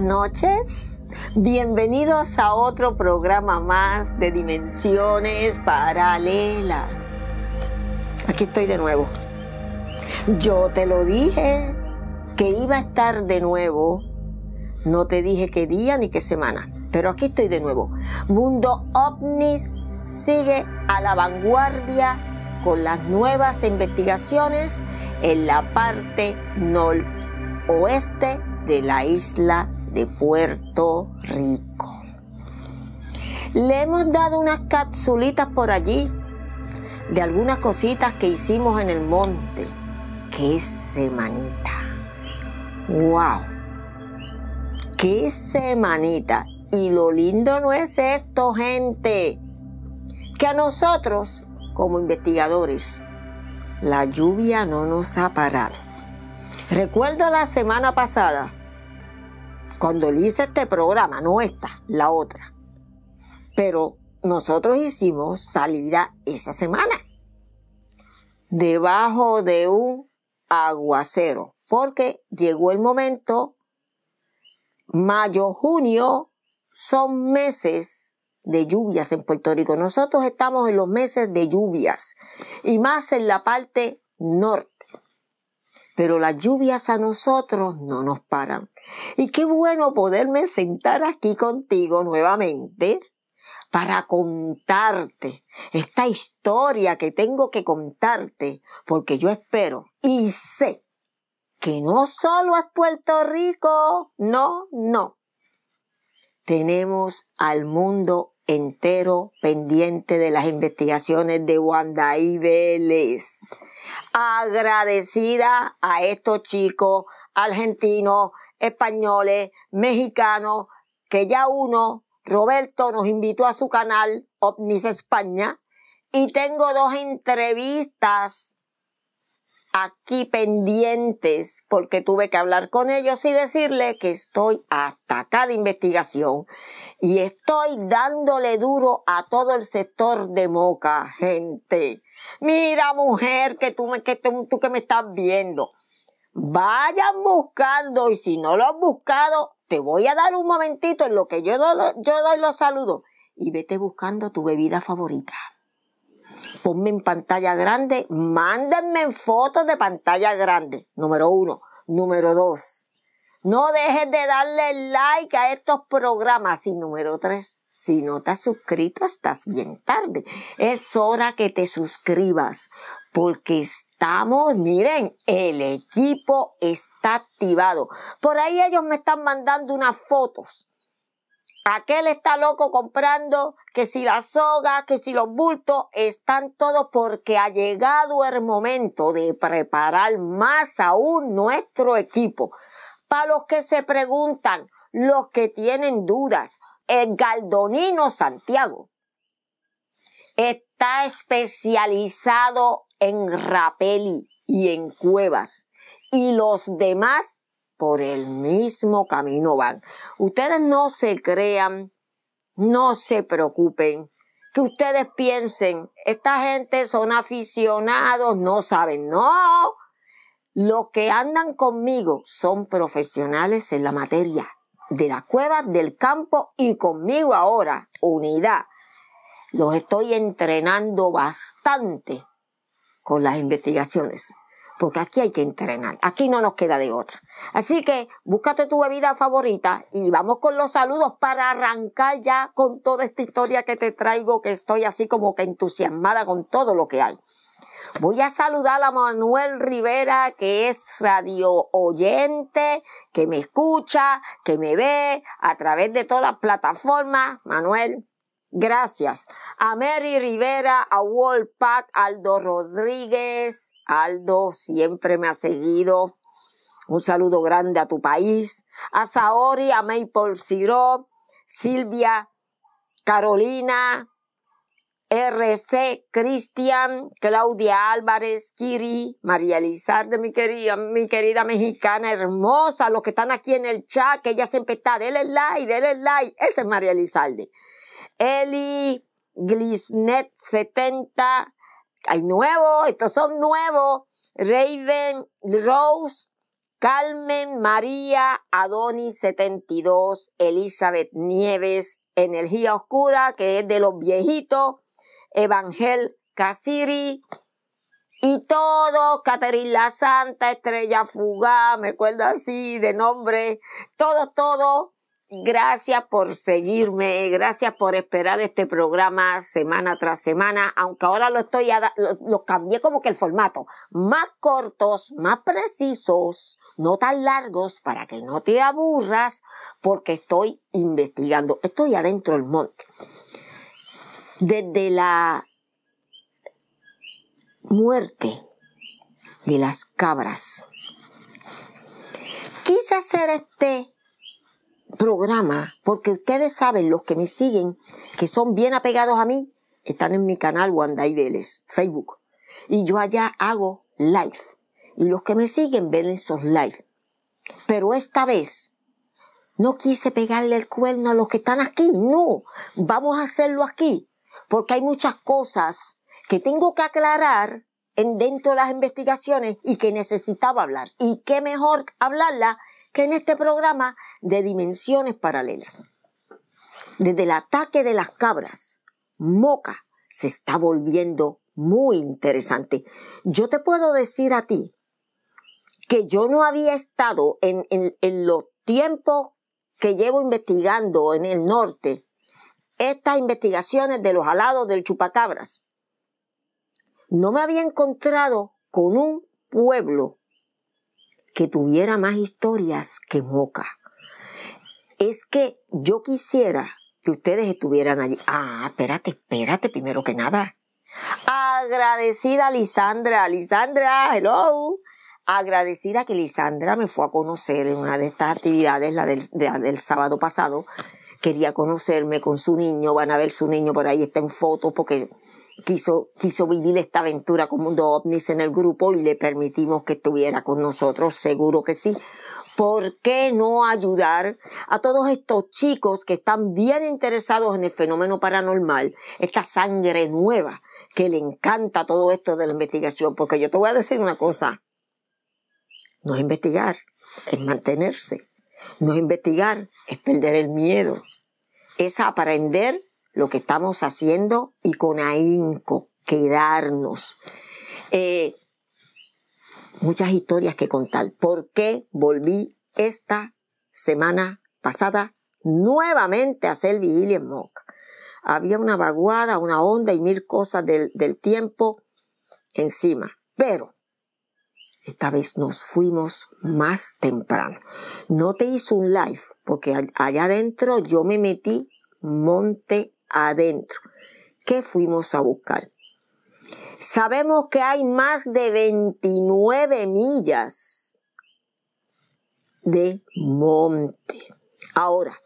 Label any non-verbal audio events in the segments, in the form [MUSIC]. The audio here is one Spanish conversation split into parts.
noches, bienvenidos a otro programa más de Dimensiones Paralelas. Aquí estoy de nuevo. Yo te lo dije que iba a estar de nuevo. No te dije qué día ni qué semana, pero aquí estoy de nuevo. Mundo OVNIS sigue a la vanguardia con las nuevas investigaciones en la parte noroeste de la isla de Puerto Rico. Le hemos dado unas capsulitas por allí de algunas cositas que hicimos en el monte. ¡Qué semanita! ¡Wow! ¡Qué semanita! Y lo lindo no es esto, gente. Que a nosotros, como investigadores, la lluvia no nos ha parado. Recuerdo la semana pasada cuando le hice este programa, no esta, la otra. Pero nosotros hicimos salida esa semana. Debajo de un aguacero. Porque llegó el momento, mayo, junio, son meses de lluvias en Puerto Rico. Nosotros estamos en los meses de lluvias y más en la parte norte. Pero las lluvias a nosotros no nos paran. [LAUGHS] Y qué bueno poderme sentar aquí contigo nuevamente para contarte esta historia que tengo que contarte, porque yo espero y sé que no solo es Puerto Rico, no, no. Tenemos al mundo entero pendiente de las investigaciones de Wanda y Vélez. Agradecida a estos chicos argentinos españoles, mexicanos, que ya uno, Roberto, nos invitó a su canal OVNIS España. Y tengo dos entrevistas aquí pendientes porque tuve que hablar con ellos y decirle que estoy hasta acá de investigación y estoy dándole duro a todo el sector de Moca, gente. Mira, mujer, que tú, que tú que me estás viendo vayan buscando y si no lo han buscado, te voy a dar un momentito en lo que yo doy, yo doy los saludos y vete buscando tu bebida favorita. Ponme en pantalla grande, mándenme fotos de pantalla grande, número uno. Número dos, no dejes de darle like a estos programas. Y número tres, si no te has suscrito, estás bien tarde. Es hora que te suscribas porque miren, el equipo está activado. Por ahí ellos me están mandando unas fotos. Aquel está loco comprando que si la soga que si los bultos, están todos porque ha llegado el momento de preparar más aún nuestro equipo. Para los que se preguntan, los que tienen dudas, el Galdonino Santiago está especializado en rapeli y en cuevas, y los demás por el mismo camino van. Ustedes no se crean, no se preocupen, que ustedes piensen, esta gente son aficionados, no saben, no. Los que andan conmigo son profesionales en la materia de la cueva, del campo y conmigo ahora, unidad. Los estoy entrenando bastante con las investigaciones. Porque aquí hay que entrenar, aquí no nos queda de otra. Así que búscate tu bebida favorita y vamos con los saludos para arrancar ya con toda esta historia que te traigo, que estoy así como que entusiasmada con todo lo que hay. Voy a saludar a Manuel Rivera, que es radio oyente, que me escucha, que me ve a través de todas las plataformas. Manuel, Gracias a Mary Rivera, a Wolfpack, Aldo Rodríguez. Aldo siempre me ha seguido. Un saludo grande a tu país. A Saori, a Maple Syrup, Silvia, Carolina, RC, Cristian, Claudia Álvarez, Kiri, María Elizarde, mi querida, mi querida mexicana hermosa, los que están aquí en el chat, que ella siempre está, denle like, denle like. Esa es María Elizalde. Eli Glisnet 70, hay nuevos, estos son nuevos, Raven Rose, Carmen María Adoni 72, Elizabeth Nieves, Energía Oscura, que es de los viejitos, Evangel Casiri, y todo, Caterina la Santa, Estrella Fuga, me acuerdo así de nombre, todo, todo, Gracias por seguirme, gracias por esperar este programa semana tras semana, aunque ahora lo estoy, lo, cambié como que el formato, más cortos, más precisos, no tan largos para que no te aburras, porque estoy investigando, estoy adentro del monte. Desde la muerte de las cabras. Quise hacer este programa, porque ustedes saben, los que me siguen, que son bien apegados a mí, están en mi canal Wanda Facebook. Y yo allá hago live. Y los que me siguen ven esos live. Pero esta vez no quise pegarle el cuerno a los que están aquí, no. Vamos a hacerlo aquí, porque hay muchas cosas que tengo que aclarar en dentro de las investigaciones y que necesitaba hablar. Y qué mejor hablarla que en este programa de dimensiones paralelas. Desde el ataque de las cabras, Moca se está volviendo muy interesante. Yo te puedo decir a ti que yo no había estado en, los tiempos que llevo investigando en el norte estas investigaciones de los alados del chupacabras. No me había encontrado con un pueblo que tuviera más historias que Moca. Es que yo quisiera que ustedes estuvieran allí. Ah, espérate, espérate, primero que nada. Agradecida Lisandra, Lisandra, hello. Agradecida que Lisandra me fue a conocer en una de estas actividades, la del, sábado pasado. Quería conocerme con su niño, van a ver su niño por ahí, está en fotos porque quiso, vivir esta aventura con Mundo OVNIS en el grupo y le permitimos que estuviera con nosotros, seguro que sí. ¿Por qué no ayudar a todos estos chicos que están bien interesados en el fenómeno paranormal, esta sangre nueva que le encanta todo esto de la investigación? Porque yo te voy a decir una cosa, no es investigar, es mantenerse, no es investigar, es perder el miedo, es aprender lo que estamos haciendo y con ahínco quedarnos. Eh, muchas historias que contar. ¿Por qué volví esta semana pasada nuevamente a hacer vigilia en Moca? Había una vaguada, una onda y mil cosas del, del tiempo encima. Pero esta vez nos fuimos más temprano. No te hice un live porque allá adentro yo me metí monte adentro, que fuimos a buscar. Sabemos que hay más de 29 millas de monte. Ahora,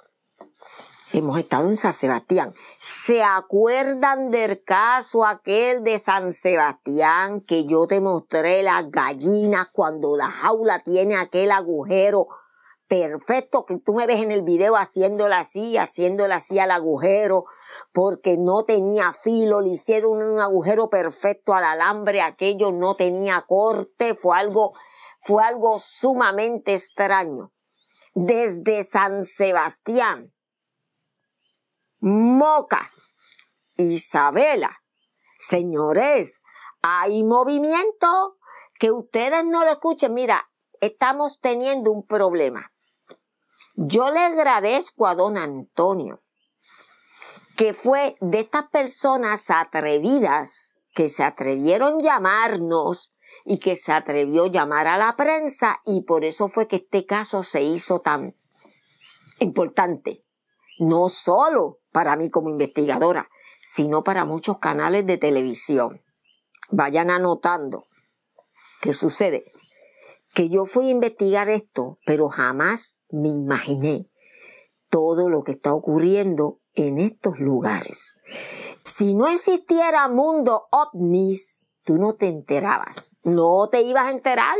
hemos estado en San Sebastián. ¿Se acuerdan del caso aquel de San Sebastián que yo te mostré las gallinas cuando la jaula tiene aquel agujero perfecto que tú me ves en el video haciéndola así, haciéndola así al agujero porque no tenía filo, le hicieron un agujero perfecto al alambre, aquello no tenía corte, fue algo, fue algo sumamente extraño. Desde San Sebastián, Moca, Isabela, señores, hay movimiento que ustedes no lo escuchen. Mira, estamos teniendo un problema. Yo le agradezco a don Antonio que fue de estas personas atrevidas que se atrevieron a llamarnos y que se atrevió a llamar a la prensa y por eso fue que este caso se hizo tan importante. No solo para mí como investigadora, sino para muchos canales de televisión. Vayan anotando. ¿Qué sucede? Que yo fui a investigar esto, pero jamás me imaginé todo lo que está ocurriendo en estos lugares. Si no existiera mundo ovnis, tú no te enterabas, no te ibas a enterar,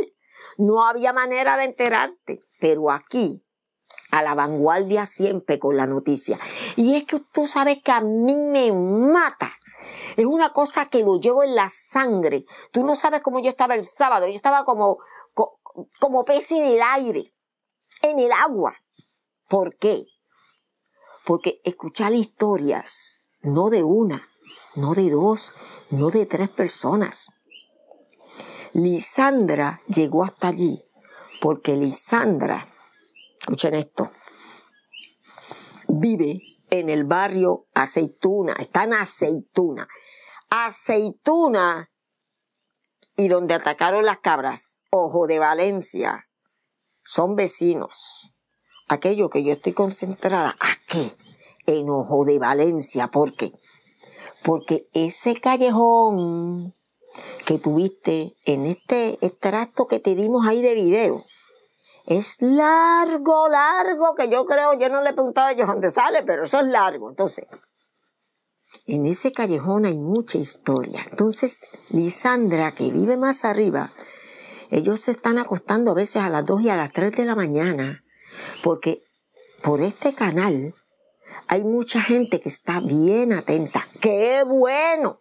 no había manera de enterarte, pero aquí, a la vanguardia siempre con la noticia. Y es que tú sabes que a mí me mata. Es una cosa que lo llevo en la sangre. Tú no sabes cómo yo estaba el sábado. Yo estaba como, como, como pez en el aire, en el agua. ¿Por qué? Porque escuchar historias, no de una, no de dos, no de tres personas. Lisandra llegó hasta allí porque Lisandra, escuchen esto, vive en el barrio Aceituna, está en Aceituna. Aceituna y donde atacaron las cabras, Ojo de Valencia, son vecinos. Aquello que yo estoy concentrada, ¿a qué? enojo de Valencia. ¿Por qué? Porque ese callejón que tuviste en este extracto que te dimos ahí de video, es largo, largo, que yo creo, yo no le he preguntado a ellos dónde sale, pero eso es largo. Entonces, en ese callejón hay mucha historia. Entonces, Lisandra, que vive más arriba, ellos se están acostando a veces a las 2 y a las 3 de la mañana, porque por este canal hay mucha gente que está bien atenta. ¡Qué bueno!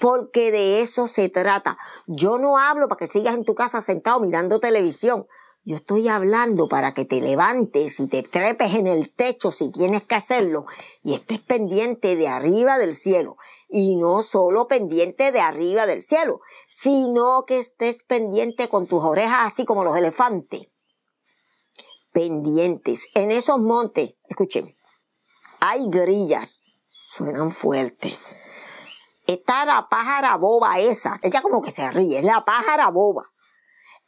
Porque de eso se trata. Yo no hablo para que sigas en tu casa sentado mirando televisión. Yo estoy hablando para que te levantes y te trepes en el techo si tienes que hacerlo y estés pendiente de arriba del cielo. Y no solo pendiente de arriba del cielo, sino que estés pendiente con tus orejas así como los elefantes. Pendientes en esos montes. Escuchen hay grillas. Suenan fuerte. Está la pájara boba esa. Ella como que se ríe. Es la pájara boba.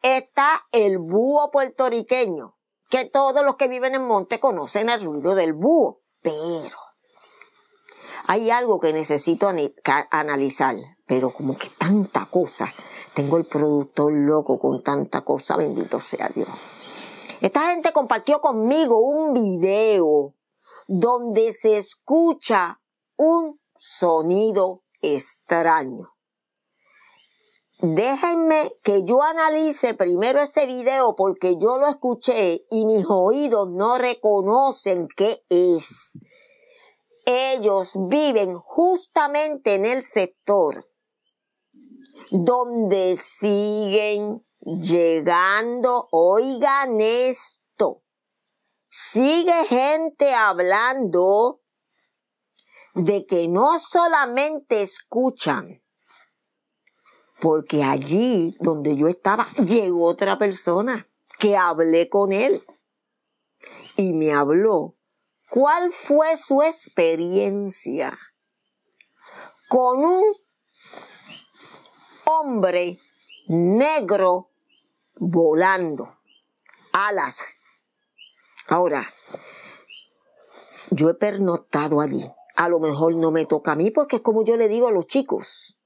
Está el búho puertorriqueño. Que todos los que viven en monte conocen el ruido del búho. Pero hay algo que necesito analizar. Pero como que tanta cosa. Tengo el productor loco con tanta cosa. Bendito sea Dios. Esta gente compartió conmigo un video donde se escucha un sonido extraño. Déjenme que yo analice primero ese video porque yo lo escuché y mis oídos no reconocen qué es. Ellos viven justamente en el sector donde siguen llegando, oigan esto sigue gente hablando de que no solamente escuchan, porque allí donde yo estaba llegó otra persona que hablé con él y me habló cuál fue su experiencia con un hombre negro volando a alas Ahora, yo he pernoctado allí. A lo mejor no me toca a mí porque es como yo le digo a los chicos.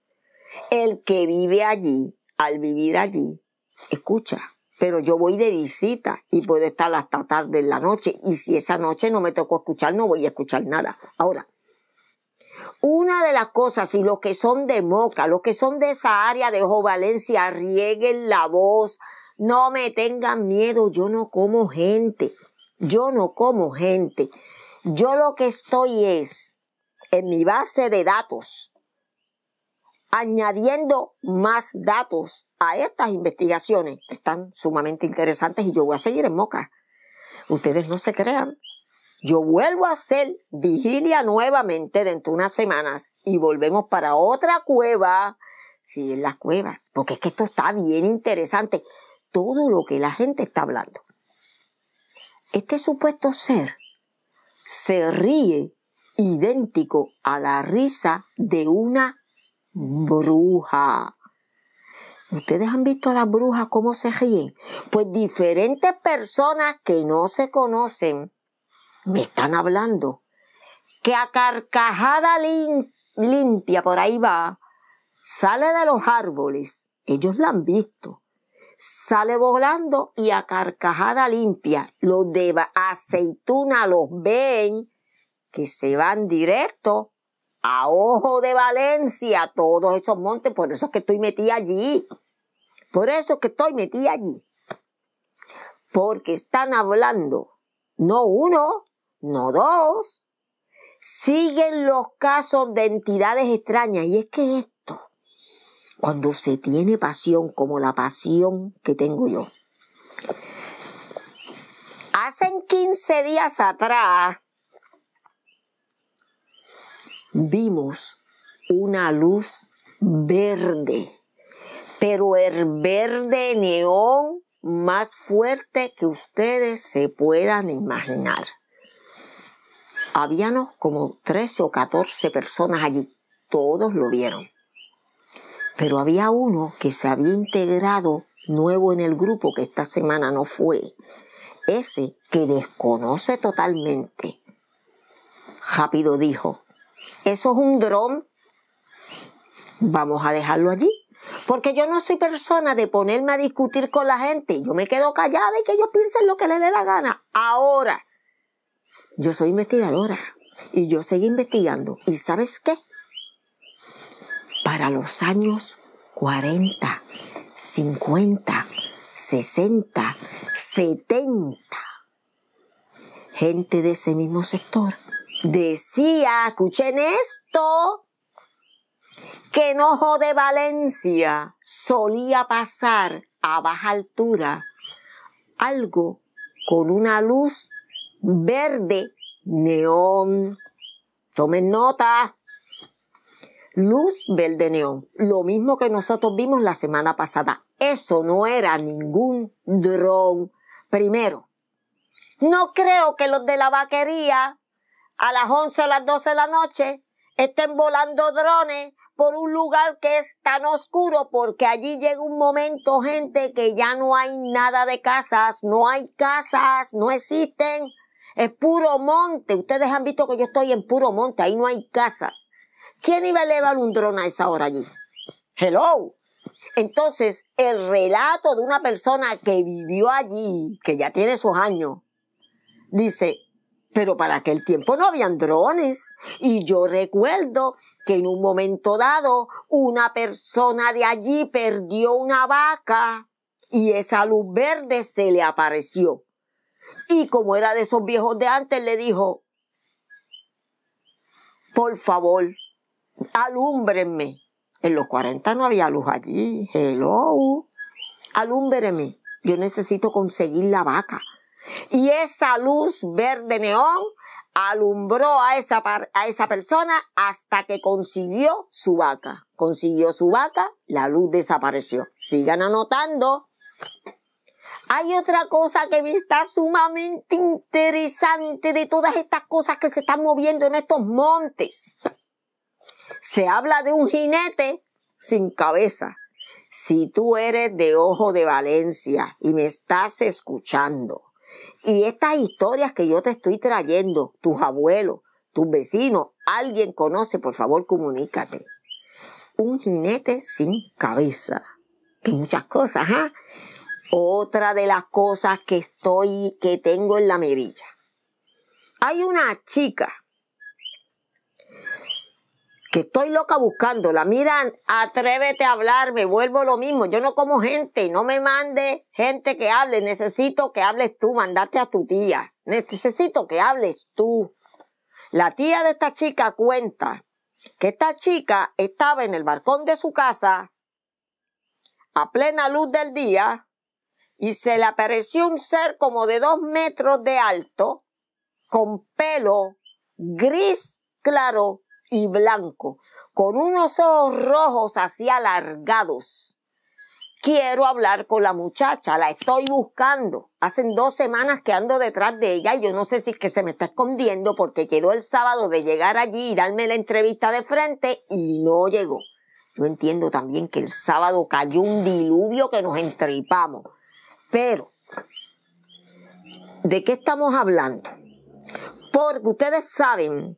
El que vive allí, al vivir allí, escucha, pero yo voy de visita y puedo estar hasta tarde en la noche y si esa noche no me tocó escuchar, no voy a escuchar nada. Ahora, una de las cosas, y los que son de Moca, los que son de esa área de Ojo Valencia, rieguen la voz, no me tengan miedo, yo no como gente. Yo no como gente. Yo lo que estoy es en mi base de datos, añadiendo más datos a estas investigaciones que están sumamente interesantes y yo voy a seguir en Moca. Ustedes no se crean. Yo vuelvo a hacer vigilia nuevamente dentro de unas semanas y volvemos para otra cueva. Sí, en las cuevas, porque es que esto está bien interesante, todo lo que la gente está hablando. Este supuesto ser se ríe idéntico a la risa de una bruja. ¿Ustedes han visto a las brujas cómo se ríen? Pues diferentes personas que no se conocen me están hablando. Que a carcajada limpia por ahí va, sale de los árboles. Ellos la han visto sale volando y a carcajada limpia. Los de aceituna los ven que se van directo a Ojo de Valencia, todos esos montes, por eso es que estoy metida allí. Por eso es que estoy metida allí. Porque están hablando, no uno, no dos. Siguen los casos de entidades extrañas. Y es que cuando se tiene pasión como la pasión que tengo yo. Hace 15 días atrás vimos una luz verde, pero el verde neón más fuerte que ustedes se puedan imaginar. Habíamos como 13 o 14 personas allí, todos lo vieron. Pero había uno que se había integrado nuevo en el grupo que esta semana no fue. Ese que desconoce totalmente. Rápido dijo, eso es un dron. Vamos a dejarlo allí. Porque yo no soy persona de ponerme a discutir con la gente. Yo me quedo callada y que ellos piensen lo que les dé la gana. Ahora, yo soy investigadora y yo seguí investigando. ¿Y sabes qué? para los años 40, 50, 60, 70. Gente de ese mismo sector decía, escuchen esto, que en Ojo de Valencia solía pasar a baja altura algo con una luz verde neón. Tomen nota luz verde neón, lo mismo que nosotros vimos la semana pasada. Eso no era ningún dron. Primero, no creo que los de la vaquería a las 11 o las 12 de la noche estén volando drones por un lugar que es tan oscuro porque allí llega un momento, gente, que ya no hay nada de casas, no hay casas, no existen, es puro monte. Ustedes han visto que yo estoy en puro monte, ahí no hay casas. ¿Quién iba a elevar un dron a esa hora allí? Hello. Entonces, el relato de una persona que vivió allí, que ya tiene sus años, dice, pero para aquel tiempo no habían drones. Y yo recuerdo que en un momento dado, una persona de allí perdió una vaca y esa luz verde se le apareció. Y como era de esos viejos de antes, le dijo, por favor, alúmbrenme. En los 40 no había luz allí. Hello. alúmbreme. Yo necesito conseguir la vaca. Y esa luz verde neón alumbró a esa, a esa persona hasta que consiguió su vaca. Consiguió su vaca, la luz desapareció. Sigan anotando. Hay otra cosa que me está sumamente interesante de todas estas cosas que se están moviendo en estos montes se habla de un jinete sin cabeza. Si tú eres de Ojo de Valencia y me estás escuchando, y estas historias que yo te estoy trayendo, tus abuelos, tus vecinos, alguien conoce, por favor comunícate. Un jinete sin cabeza. Que muchas cosas, ¿ah? Otra de las cosas que estoy, que tengo en la mirilla. Hay una chica que estoy loca buscándola. Miran, atrévete a hablarme, vuelvo lo mismo. Yo no como gente, no me mande gente que hable. Necesito que hables tú, mandate a tu tía. Necesito que hables tú. La tía de esta chica cuenta que esta chica estaba en el balcón de su casa a plena luz del día y se le apareció un ser como de dos metros de alto con pelo gris claro y blanco, con unos ojos rojos así alargados. Quiero hablar con la muchacha, la estoy buscando. Hacen dos semanas que ando detrás de ella y yo no sé si es que se me está escondiendo porque quedó el sábado de llegar allí y darme la entrevista de frente y no llegó. Yo entiendo también que el sábado cayó un diluvio que nos entripamos. Pero, ¿de qué estamos hablando? Porque ustedes saben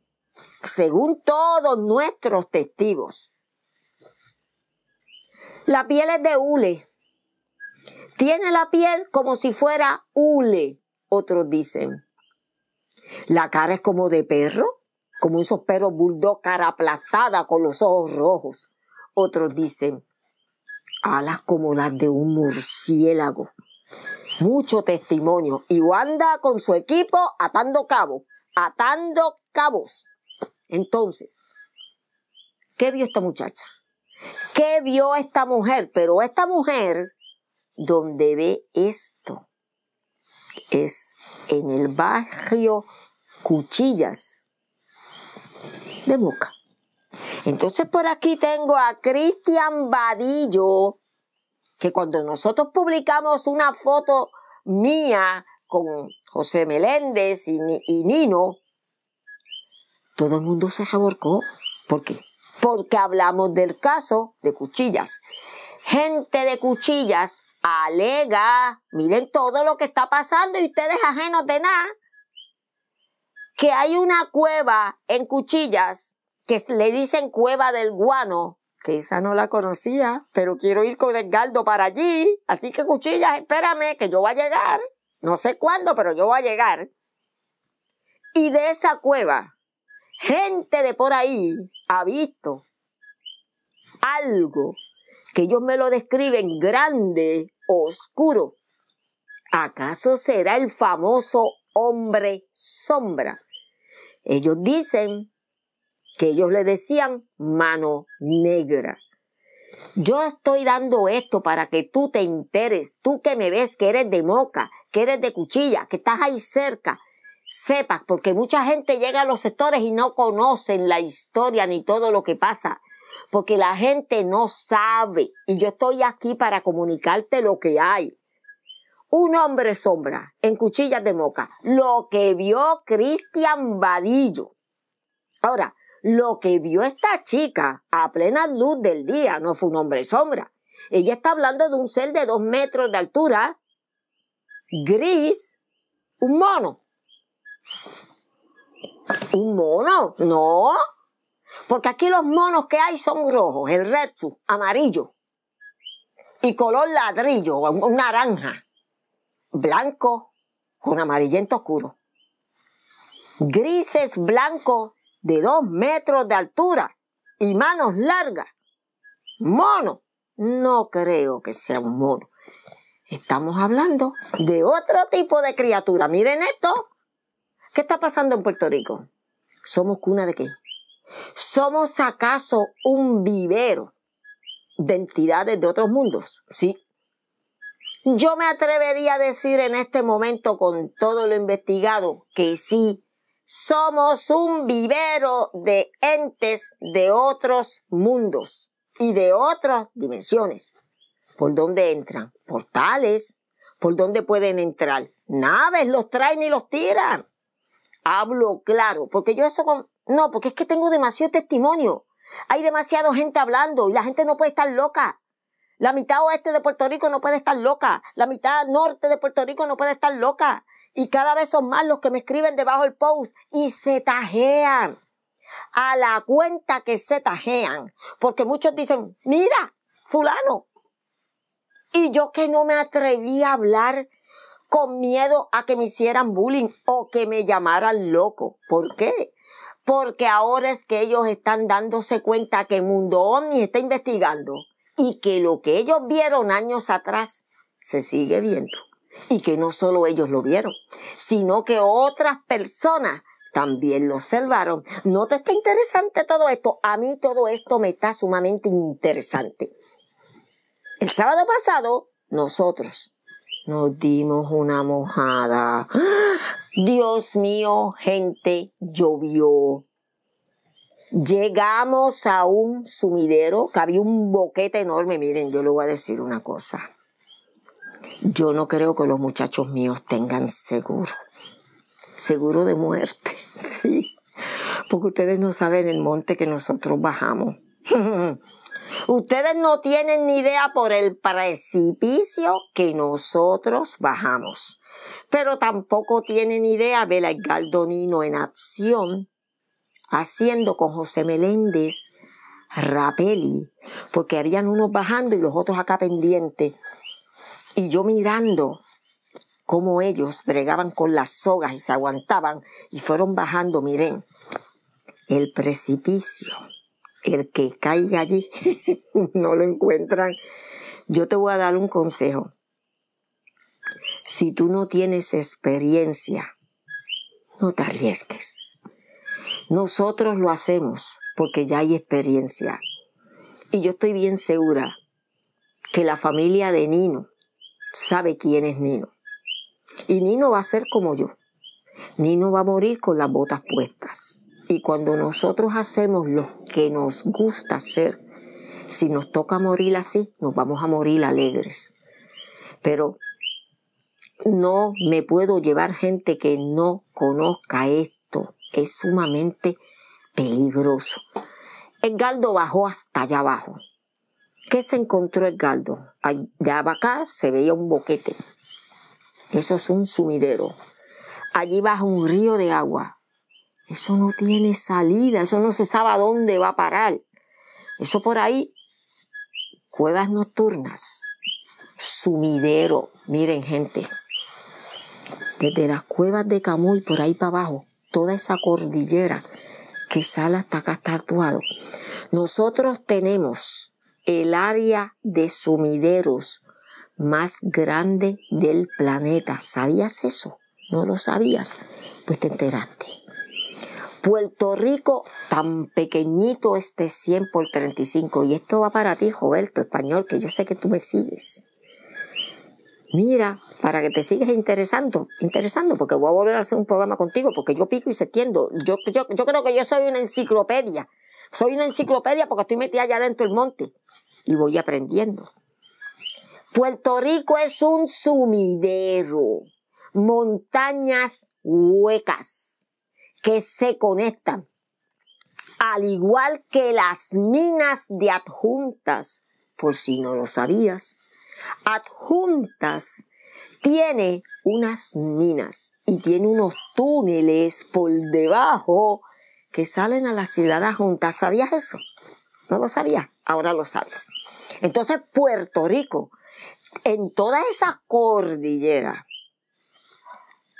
según todos nuestros testigos. La piel es de hule. Tiene la piel como si fuera hule, otros dicen. La cara es como de perro, como esos perros bulldog, cara aplastada con los ojos rojos, otros dicen. Alas como las de un murciélago. Mucho testimonio. Y Wanda con su equipo atando cabos, atando cabos. Entonces, ¿qué vio esta muchacha? ¿Qué vio esta mujer? Pero esta mujer, donde ve esto, es en el barrio Cuchillas de Boca. Entonces por aquí tengo a Cristian Vadillo, que cuando nosotros publicamos una foto mía con José Meléndez y, y Nino, todo el mundo se jaborcó. ¿Por qué? Porque hablamos del caso de cuchillas. Gente de cuchillas alega, miren todo lo que está pasando y ustedes ajenos de nada, que hay una cueva en cuchillas que le dicen cueva del guano, que esa no la conocía, pero quiero ir con el Edgardo para allí, así que cuchillas, espérame, que yo voy a llegar, no sé cuándo, pero yo voy a llegar. Y de esa cueva gente de por ahí ha visto algo que ellos me lo describen grande, oscuro. ¿Acaso será el famoso hombre sombra? Ellos dicen que ellos le decían mano negra. Yo estoy dando esto para que tú te enteres, tú que me ves que eres de moca, que eres de cuchilla, que estás ahí cerca, sepas, porque mucha gente llega a los sectores y no conocen la historia ni todo lo que pasa, porque la gente no sabe, y yo estoy aquí para comunicarte lo que hay. Un hombre sombra en cuchillas de moca, lo que vio Cristian Vadillo. Ahora, lo que vio esta chica a plena luz del día no fue un hombre sombra. Ella está hablando de un ser de dos metros de altura, gris, un mono ¿Un mono? No. Porque aquí los monos que hay son rojos, el retsu, amarillo. Y color ladrillo, un, naranja. Blanco con amarillento oscuro. Grises blancos de dos metros de altura y manos largas. Mono. No creo que sea un mono. Estamos hablando de otro tipo de criatura. Miren esto. ¿Qué está pasando en Puerto Rico? ¿Somos cuna de qué? ¿Somos acaso un vivero de entidades de otros mundos? Sí. Yo me atrevería a decir en este momento, con todo lo investigado, que sí, somos un vivero de entes de otros mundos y de otras dimensiones. ¿Por dónde entran? Portales. ¿Por dónde pueden entrar? Naves los traen y los tiran hablo claro, porque yo eso No, porque es que tengo demasiado testimonio. Hay demasiada gente hablando y la gente no puede estar loca. La mitad oeste de Puerto Rico no puede estar loca. La mitad norte de Puerto Rico no puede estar loca. Y cada vez son más los que me escriben debajo del post y se tajean. A la cuenta que se tajean. Porque muchos dicen, mira, fulano. Y yo que no me atreví a hablar con miedo a que me hicieran bullying o que me llamaran loco. ¿Por qué? Porque ahora es que ellos están dándose cuenta que Mundo Omni está investigando y que lo que ellos vieron años atrás se sigue viendo. Y que no solo ellos lo vieron, sino que otras personas también lo observaron. ¿No te está interesante todo esto? A mí todo esto me está sumamente interesante. El sábado pasado, nosotros, nos dimos una mojada. Dios mío, gente, llovió. Llegamos a un sumidero que había un boquete enorme. Miren, yo le voy a decir una cosa. Yo no creo que los muchachos míos tengan seguro. Seguro de muerte, [LAUGHS] sí. Porque ustedes no saben el monte que nosotros bajamos. [LAUGHS] Ustedes no tienen ni idea por el precipicio que nosotros bajamos. Pero tampoco tienen idea ver al Galdonino en acción, haciendo con José Meléndez rapeli, porque habían unos bajando y los otros acá pendientes. Y yo mirando cómo ellos bregaban con las sogas y se aguantaban y fueron bajando, miren, el precipicio el que caiga allí [LAUGHS] no lo encuentran. Yo te voy a dar un consejo. Si tú no tienes experiencia, no te arriesgues. Nosotros lo hacemos porque ya hay experiencia. Y yo estoy bien segura que la familia de Nino sabe quién es Nino. Y Nino va a ser como yo. Nino va a morir con las botas puestas. Y cuando nosotros hacemos lo que nos gusta hacer, si nos toca morir así, nos vamos a morir alegres. Pero no me puedo llevar gente que no conozca esto. Es sumamente peligroso. El galdo bajó hasta allá abajo. ¿Qué se encontró el galdo? Allá acá se veía un boquete. Eso es un sumidero. Allí baja un río de agua. Eso no tiene salida, eso no se sabe a dónde va a parar. Eso por ahí, cuevas nocturnas, sumidero, miren gente, desde las cuevas de Camuy por ahí para abajo, toda esa cordillera que sale hasta acá está actuado. Nosotros tenemos el área de sumideros más grande del planeta. ¿Sabías eso? ¿No lo sabías? Pues te enteraste. Puerto Rico, tan pequeñito este 100 por 35. Y esto va para ti, Roberto, español, que yo sé que tú me sigues. Mira, para que te sigas interesando, interesando, porque voy a volver a hacer un programa contigo, porque yo pico y se tiendo. Yo, yo, yo creo que yo soy una enciclopedia. Soy una enciclopedia porque estoy metida allá dentro del monte y voy aprendiendo. Puerto Rico es un sumidero, montañas huecas que se conectan, al igual que las minas de adjuntas, por si no lo sabías. Adjuntas tiene unas minas y tiene unos túneles por debajo que salen a la ciudad adjuntas ¿Sabías eso? No lo sabías, ahora lo sabes. Entonces Puerto Rico, en toda esa cordillera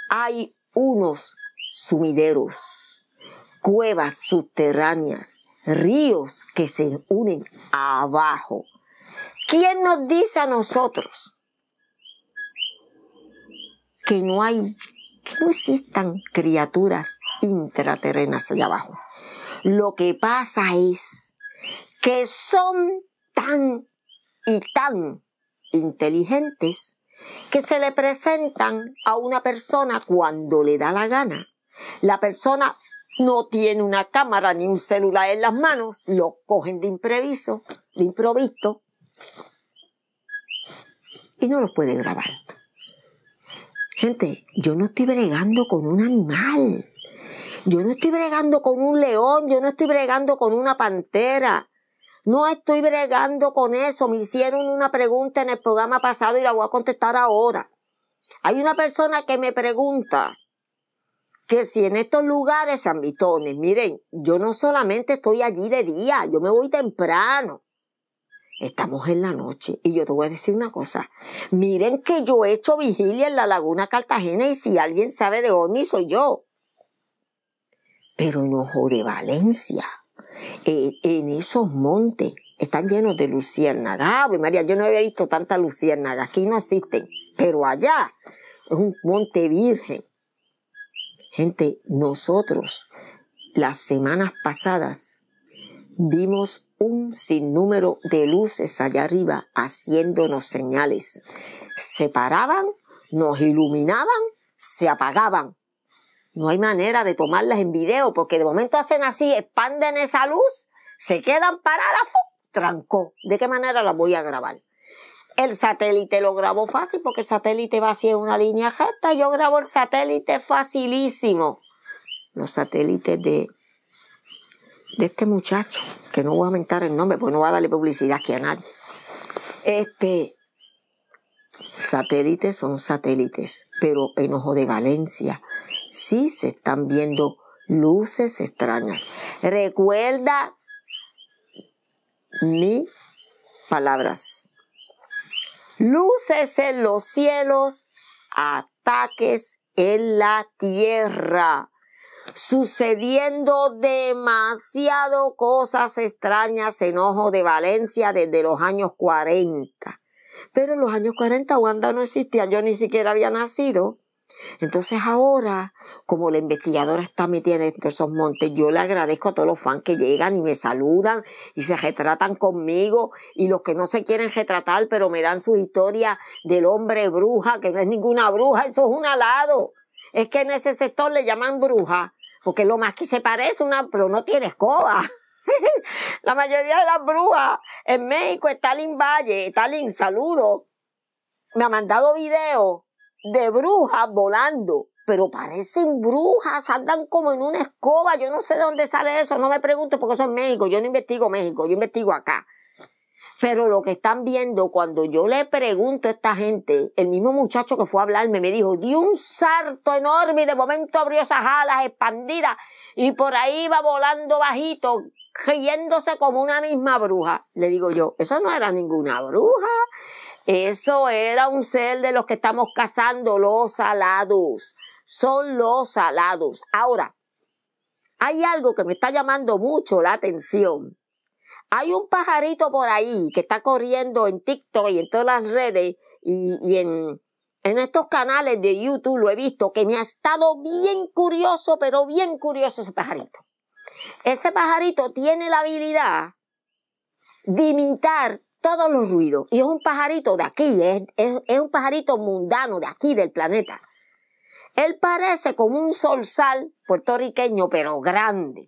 hay unos sumideros, cuevas subterráneas, ríos que se unen abajo. ¿Quién nos dice a nosotros que no hay, que no existan criaturas intraterrenas allá abajo? Lo que pasa es que son tan y tan inteligentes que se le presentan a una persona cuando le da la gana la persona no tiene una cámara ni un celular en las manos, lo cogen de imprevisto de improviso, y no lo puede grabar. Gente, yo no estoy bregando con un animal. Yo no estoy bregando con un león, yo no estoy bregando con una pantera. No estoy bregando con eso. Me hicieron una pregunta en el programa pasado y la voy a contestar ahora. Hay una persona que me pregunta, que si en estos lugares ambitones, miren, yo no solamente estoy allí de día, yo me voy temprano. Estamos en la noche y yo te voy a decir una cosa. Miren que yo he hecho vigilia en la Laguna Cartagena y si alguien sabe de dónde, soy yo. Pero en Ojo de Valencia, e, en, esos montes, están llenos de luciérnagas. y pues, María, yo no había visto tanta luciérnagas. Aquí no existen. Pero allá es un monte virgen Gente, nosotros las semanas pasadas vimos un sinnúmero de luces allá arriba haciéndonos señales. Se paraban, nos iluminaban, se apagaban. No hay manera de tomarlas en video porque de momento hacen así, expanden esa luz, se quedan paradas, ¡fum! trancó. ¿De qué manera las voy a grabar? El satélite lo grabo fácil porque el satélite va hacia una línea recta. Yo grabo el satélite facilísimo. Los satélites de, este muchacho, que no voy a mentar el nombre, porque no va a darle publicidad aquí a nadie. Este, satélites son satélites, pero en Ojo de Valencia sí se están viendo luces extrañas. Recuerda mis palabras luces en los cielos, ataques en la tierra, sucediendo demasiado cosas extrañas en Ojo de Valencia desde los años 40. Pero en los años 40 Wanda no existía, yo ni siquiera había nacido. Entonces ahora, como la investigadora está metida en esos montes, yo le agradezco a todos los fans que llegan y me saludan y se retratan conmigo y los que no se quieren retratar pero me dan su historia del hombre bruja, que no es ninguna bruja, eso es un alado. Es que en ese sector le llaman bruja, porque lo más que se parece una, pero no tiene escoba. [LAUGHS] la mayoría de las brujas en México está Valle, está saludo. Me ha mandado videos de brujas volando. Pero parecen brujas, andan como en una escoba. Yo no sé de dónde sale eso, no me pregunto porque eso es México. Yo no investigo México, yo investigo acá. Pero lo que están viendo, cuando yo le pregunto a esta gente, el mismo muchacho que fue a hablarme me dijo, di un sarto enorme y de momento abrió esas alas expandidas y por ahí va volando bajito, riéndose como una misma bruja. Le digo yo, eso no era ninguna bruja, eso era un ser de los que estamos cazando, los alados. Son los alados. Ahora, hay algo que me está llamando mucho la atención. Hay un pajarito por ahí que está corriendo en TikTok y en todas las redes y, en, en estos canales de YouTube lo he visto, que me ha estado bien curioso, pero bien curioso ese pajarito. Ese pajarito tiene la habilidad de imitar todos los ruidos. Y es un pajarito de aquí, es, un pajarito mundano de aquí, del planeta. Él parece como un solsal puertorriqueño, pero grande.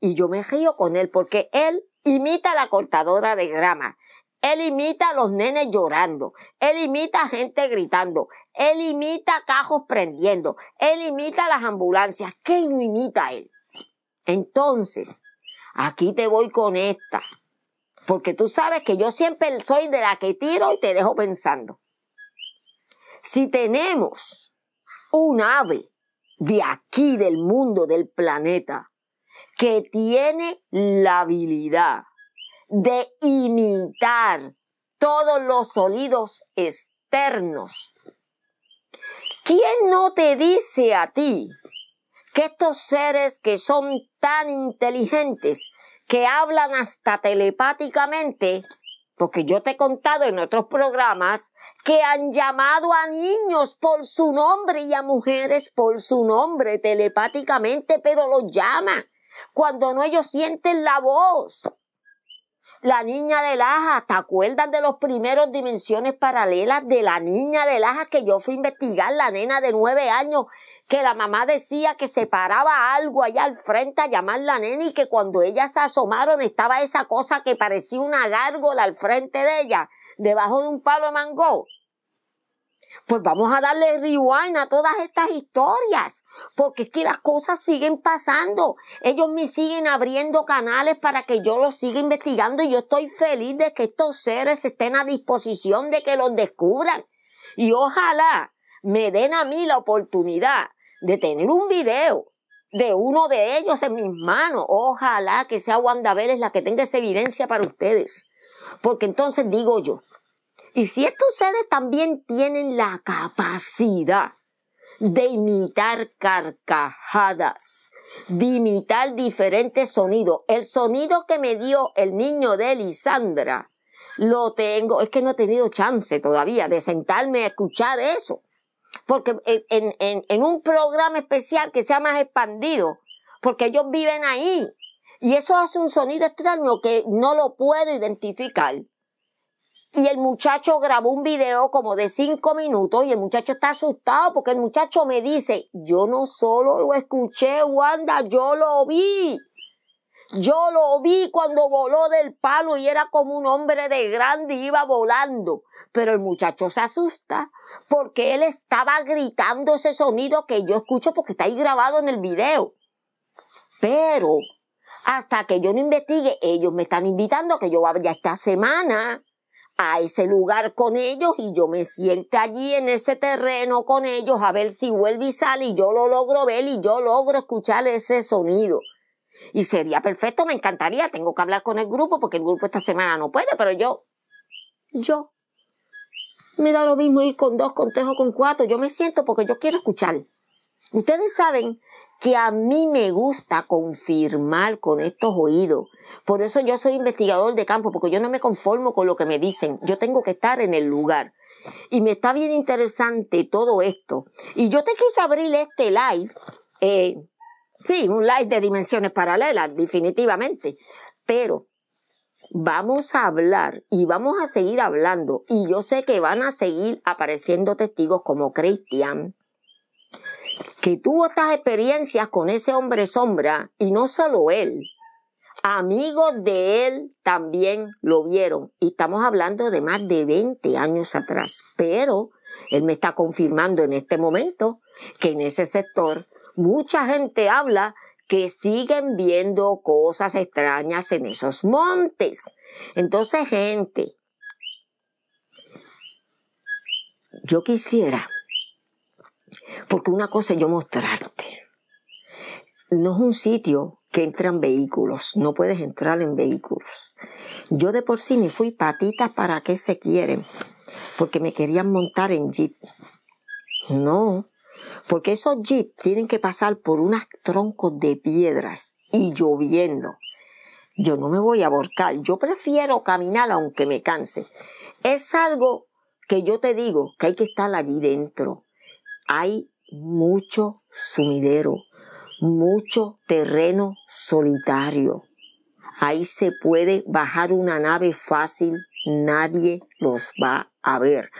Y yo me río con él porque él imita la cortadora de grama. Él imita a los nenes llorando. Él imita a gente gritando. Él imita a cajos prendiendo. Él imita las ambulancias. ¿Qué no imita él? Entonces, aquí te voy con esta. Porque tú sabes que yo siempre soy de la que tiro y te dejo pensando. Si tenemos un ave de aquí, del mundo, del planeta, que tiene la habilidad de imitar todos los sonidos externos. ¿Quién no te dice a ti que estos seres que son tan inteligentes que hablan hasta telepáticamente, porque yo te he contado en otros programas que han llamado a niños por su nombre y a mujeres por su nombre telepáticamente, pero los llama cuando no ellos sienten la voz. La niña de Laja, ¿te acuerdas de los primeros dimensiones paralelas de la niña de Laja que yo fui a investigar, la nena de nueve años que la mamá decía que se paraba algo allá al frente a llamar la nena y que cuando ellas se asomaron estaba esa cosa que parecía una gárgola al frente de ella, debajo de un palo de mango. Pues vamos a darle rewind a todas estas historias, porque es que las cosas siguen pasando. Ellos me siguen abriendo canales para que yo los siga investigando y yo estoy feliz de que estos seres estén a disposición de que los descubran. Y ojalá me den a mí la oportunidad de tener un video de uno de ellos en mis manos. Ojalá que sea Wanda Vélez la que tenga esa evidencia para ustedes. Porque entonces digo yo, y si estos seres también tienen la capacidad de imitar carcajadas, de imitar diferentes sonidos, el sonido que me dio el niño de Lisandra, lo tengo, es que no he tenido chance todavía de sentarme a escuchar eso porque en, un programa especial que sea más expandido, porque ellos viven ahí. Y eso hace un sonido extraño que no lo puedo identificar. Y el muchacho grabó un video como de cinco minutos y el muchacho está asustado porque el muchacho me dice, yo no solo lo escuché, Wanda, yo lo vi. Yo lo vi cuando voló del palo y era como un hombre de grande y iba volando. Pero el muchacho se asusta porque él estaba gritando ese sonido que yo escucho porque está ahí grabado en el video. Pero hasta que yo no investigue, ellos me están invitando a que yo vaya esta semana a ese lugar con ellos y yo me siente allí en ese terreno con ellos a ver si vuelve y sale y yo lo logro ver y yo logro escuchar ese sonido. Y sería perfecto, me encantaría. Tengo que hablar con el grupo porque el grupo esta semana no puede, pero yo, yo, me da lo mismo ir con dos, con con cuatro. Yo me siento porque yo quiero escuchar. Ustedes saben que a mí me gusta confirmar con estos oídos. Por eso yo soy investigador de campo, porque yo no me conformo con lo que me dicen. Yo tengo que estar en el lugar. Y me está bien interesante todo esto. Y yo te quise abrir este live. Eh, Sí, un light de dimensiones paralelas, definitivamente. Pero vamos a hablar y vamos a seguir hablando. Y yo sé que van a seguir apareciendo testigos como Cristian, que tuvo estas experiencias con ese hombre sombra, y no solo él, amigos de él también lo vieron. Y estamos hablando de más de 20 años atrás. Pero él me está confirmando en este momento que en ese sector mucha gente habla que siguen viendo cosas extrañas en esos montes. Entonces, gente, yo quisiera, porque una cosa yo mostrarte, no es un sitio que entran vehículos, no puedes entrar en vehículos. Yo de por sí me fui patitas para que se quieren, porque me querían montar en jeep. No, porque esos jeeps tienen que pasar por unos troncos de piedras y lloviendo. Yo no me voy a aborcar. yo prefiero caminar aunque me canse. Es algo que yo te digo que hay que estar allí dentro. Hay mucho sumidero, mucho terreno solitario. Ahí se puede bajar una nave fácil, nadie los va a ver.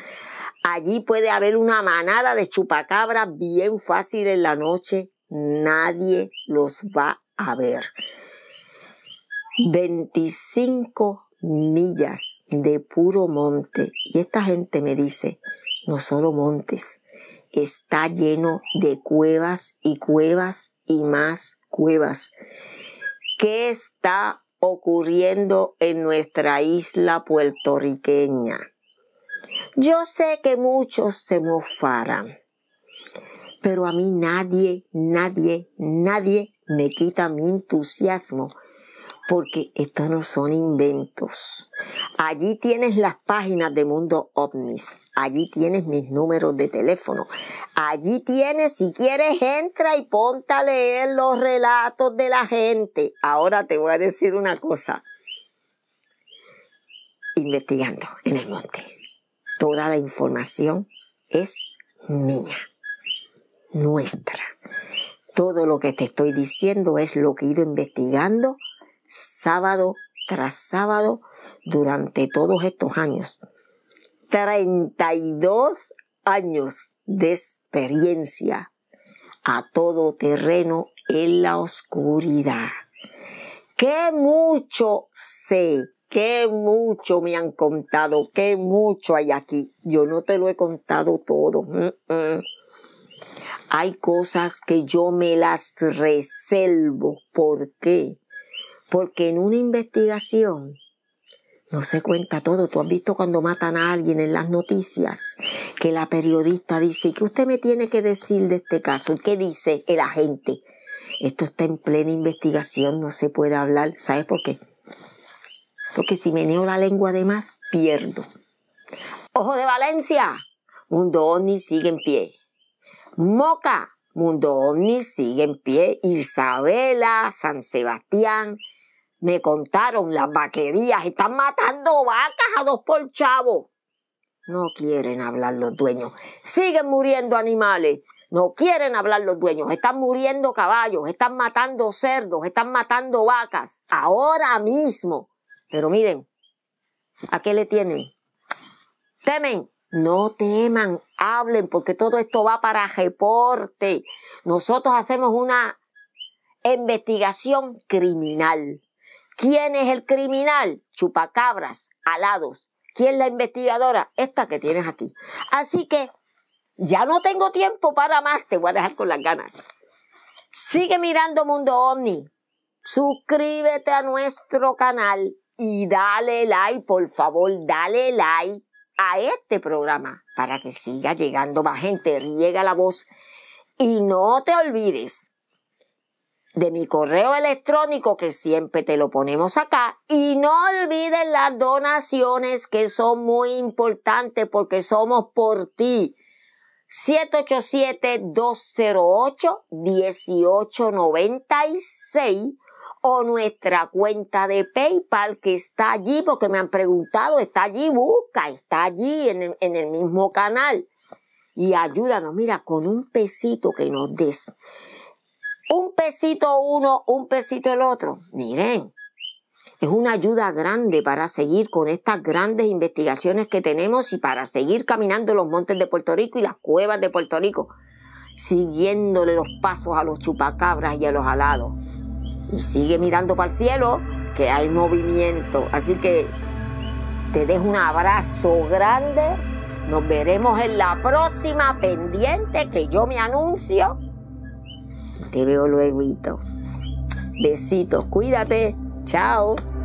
Allí puede haber una manada de chupacabras bien fácil en la noche. Nadie los va a ver. 25 millas de puro monte. Y esta gente me dice, no solo montes, está lleno de cuevas y cuevas y más cuevas. ¿Qué está ocurriendo en nuestra isla puertorriqueña? Yo sé que muchos se mofarán, pero a mí nadie, nadie, nadie me quita mi entusiasmo, porque estos no son inventos. Allí tienes las páginas de Mundo OVNIS, allí tienes mis números de teléfono, allí tienes, si quieres, entra y ponta a leer los relatos de la gente. Ahora te voy a decir una cosa, investigando en el monte. Toda la información es mía, nuestra. Todo lo que te estoy diciendo es lo que he ido investigando sábado tras sábado durante todos estos años. 32 años de experiencia a todo terreno en la oscuridad. Qué mucho sé, Qué mucho me han contado, qué mucho hay aquí. Yo no te lo he contado todo. Hay cosas que yo me las reservo. ¿Por qué? Porque en una investigación no se cuenta todo. Tú has visto cuando matan a alguien en las noticias que la periodista dice, ¿y qué usted me tiene que decir de este caso? ¿Y qué dice el agente? Esto está en plena investigación, no se puede hablar. ¿Sabes por qué? porque si meneo la lengua de más, pierdo. Ojo de Valencia, Mundo OVNI sigue en pie. Moca, Mundo Omni sigue en pie. Isabela, San Sebastián, me contaron las vaquerías, están matando vacas a dos por chavo. No quieren hablar los dueños. Siguen muriendo animales. No quieren hablar los dueños. Están muriendo caballos, están matando cerdos, están matando vacas. Ahora mismo pero miren, ¿a qué le tienen? Temen. No teman, hablen, porque todo esto va para reporte. Nosotros hacemos una investigación criminal. ¿Quién es el criminal? Chupacabras, alados. ¿Quién es la investigadora? Esta que tienes aquí. Así que ya no tengo tiempo para más, te voy a dejar con las ganas. Sigue mirando Mundo Omni. Suscríbete a nuestro canal y dale like, por favor, dale like a este programa para que siga llegando más gente, riega la voz y no te olvides de mi correo electrónico que siempre te lo ponemos acá y no olvides las donaciones que son muy importantes porque somos por ti. 787-208-1896 nuestra cuenta de PayPal que está allí, porque me han preguntado, está allí, busca, está allí en el, en el mismo canal. Y ayúdanos, mira, con un pesito que nos des. Un pesito uno, un pesito el otro. Miren, es una ayuda grande para seguir con estas grandes investigaciones que tenemos y para seguir caminando los montes de Puerto Rico y las cuevas de Puerto Rico, siguiéndole los pasos a los chupacabras y a los alados y sigue mirando para el cielo que hay movimiento. Así que te dejo un abrazo grande. Nos veremos en la próxima pendiente que yo me anuncio. Te veo luego. Besitos, cuídate. Chao.